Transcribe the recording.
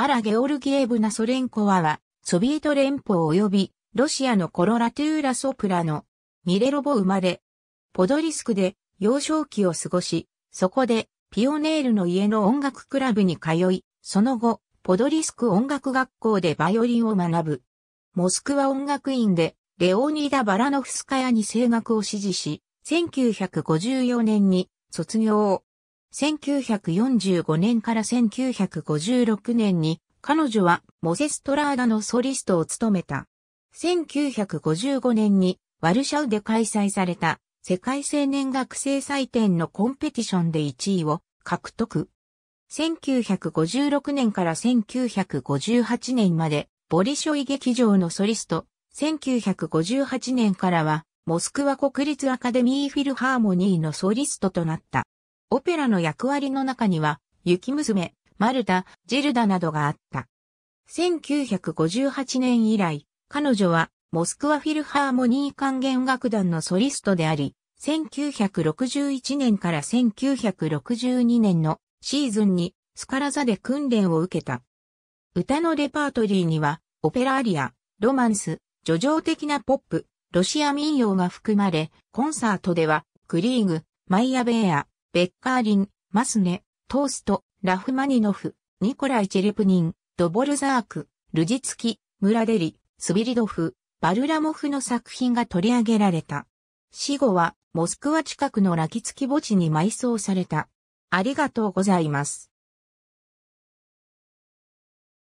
アラ・ゲオルギエブナ・ソレンコワは、ソビエト連邦及び、ロシアのコロラトゥーラ・ソプラの、ミレロボ生まれ、ポドリスクで幼少期を過ごし、そこで、ピオネールの家の音楽クラブに通い、その後、ポドリスク音楽学校でバイオリンを学ぶ。モスクワ音楽院で、レオニーダ・バラノフスカヤに声楽を指示し、1954年に卒業。1945年から1956年に彼女はモセストラーダのソリストを務めた。1955年にワルシャウで開催された世界青年学生祭典のコンペティションで1位を獲得。1956年から1958年までボリショイ劇場のソリスト。1958年からはモスクワ国立アカデミーフィルハーモニーのソリストとなった。オペラの役割の中には、雪娘、マルタ、ジルダなどがあった。1958年以来、彼女はモスクワフィルハーモニー管弦楽団のソリストであり、1961年から1962年のシーズンにスカラ座で訓練を受けた。歌のレパートリーには、オペラアリア、ロマンス、叙情的なポップ、ロシア民謡が含まれ、コンサートでは、クリーグ、マイアベーア、ベッカーリン、マスネ、トースト、ラフマニノフ、ニコライ・チェルプニン、ドボルザーク、ルジツキ、ムラデリ、スビリドフ、バルラモフの作品が取り上げられた。死後は、モスクワ近くのラキツキ墓地に埋葬された。ありがとうございます。